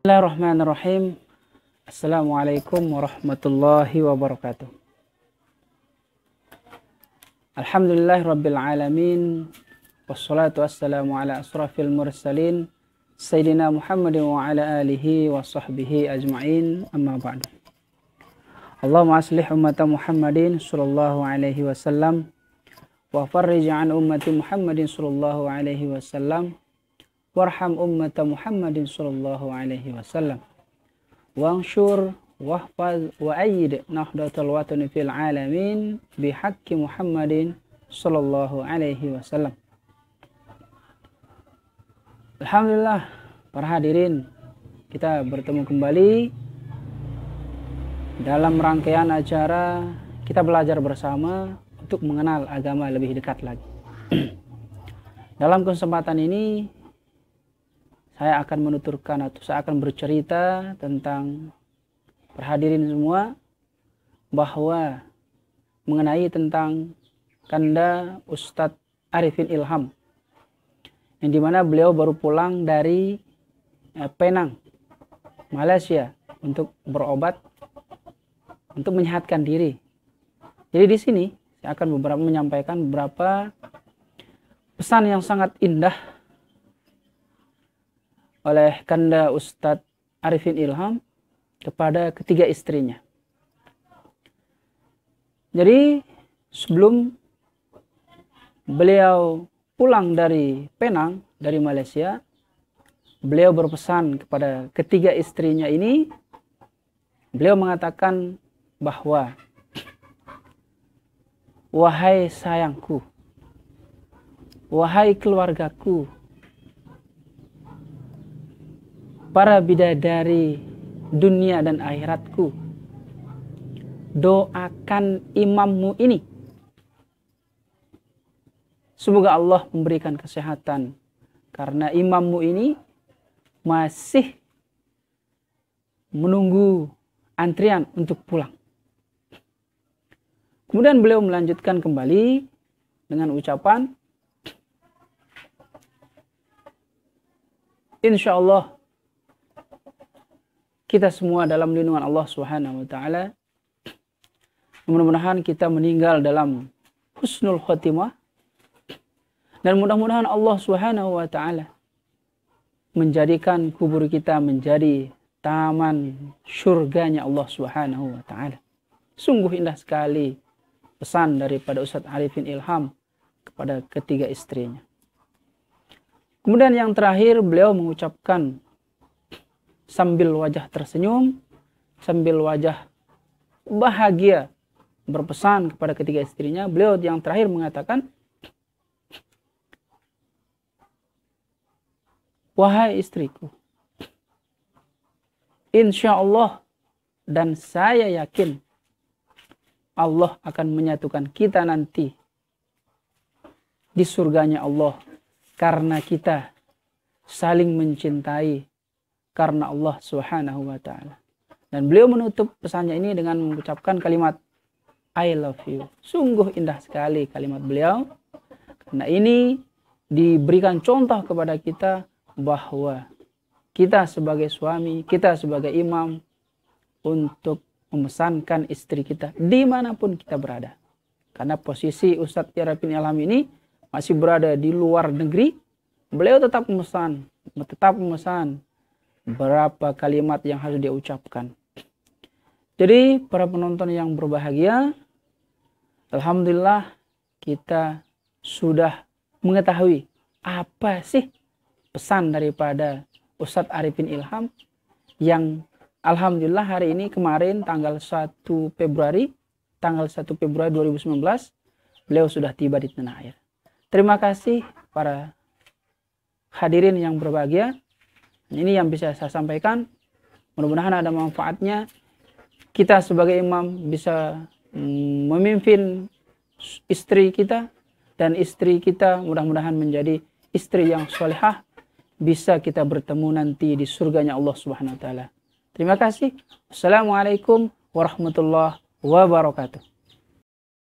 Bismillahirrahmanirrahim. Assalamualaikum warahmatullahi wabarakatuh. Alhamdulillah rabbil alamin. Wassalatu wassalamu ala asrafil mursalin. Sayyidina Muhammadin wa ala alihi wa sahbihi ajma'in amma ba'du. Allahumma aslih ummata Muhammadin sallallahu alaihi wasallam. Wa farrij an ummati Muhammadin sallallahu alaihi wasallam warham ummata Muhammadin sallallahu alaihi wasallam wansyur wahfaz wa ayyid nahdatul watani fil alamin bihaqqi Muhammadin sallallahu alaihi wasallam Alhamdulillah para hadirin kita bertemu kembali dalam rangkaian acara kita belajar bersama untuk mengenal agama lebih dekat lagi. dalam kesempatan ini saya akan menuturkan atau saya akan bercerita tentang perhadirin semua bahwa mengenai tentang kanda Ustadz Arifin Ilham yang dimana beliau baru pulang dari eh, Penang Malaysia untuk berobat untuk menyehatkan diri jadi di sini saya akan beberapa menyampaikan beberapa pesan yang sangat indah oleh Kanda Ustadz Arifin Ilham kepada ketiga istrinya. Jadi sebelum beliau pulang dari Penang dari Malaysia, beliau berpesan kepada ketiga istrinya ini, beliau mengatakan bahwa wahai sayangku, wahai keluargaku, para bidadari dunia dan akhiratku doakan imammu ini semoga Allah memberikan kesehatan karena imammu ini masih menunggu antrian untuk pulang kemudian beliau melanjutkan kembali dengan ucapan insya Allah kita semua dalam lindungan Allah Subhanahu wa taala. Mudah-mudahan kita meninggal dalam husnul khotimah dan mudah-mudahan Allah Subhanahu wa taala menjadikan kubur kita menjadi taman surganya Allah Subhanahu wa taala. Sungguh indah sekali pesan daripada Ustadz Arifin Ilham kepada ketiga istrinya. Kemudian yang terakhir beliau mengucapkan sambil wajah tersenyum, sambil wajah bahagia berpesan kepada ketiga istrinya. Beliau yang terakhir mengatakan, Wahai istriku, insya Allah dan saya yakin Allah akan menyatukan kita nanti di surganya Allah karena kita saling mencintai karena Allah Subhanahu wa taala. Dan beliau menutup pesannya ini dengan mengucapkan kalimat I love you. Sungguh indah sekali kalimat beliau. Karena ini diberikan contoh kepada kita bahwa kita sebagai suami, kita sebagai imam untuk memesankan istri kita dimanapun kita berada. Karena posisi Ustadz Irafin Alam ini masih berada di luar negeri, beliau tetap memesan, tetap memesan berapa kalimat yang harus dia Jadi para penonton yang berbahagia, Alhamdulillah kita sudah mengetahui apa sih pesan daripada Ustadz Arifin Ilham yang Alhamdulillah hari ini kemarin tanggal 1 Februari, tanggal 1 Februari 2019, beliau sudah tiba di tanah air. Terima kasih para hadirin yang berbahagia. Ini yang bisa saya sampaikan. Mudah-mudahan ada manfaatnya. Kita sebagai imam bisa mm, memimpin istri kita dan istri kita mudah-mudahan menjadi istri yang solehah bisa kita bertemu nanti di surganya Allah Subhanahu wa taala. Terima kasih. Assalamualaikum warahmatullahi wabarakatuh.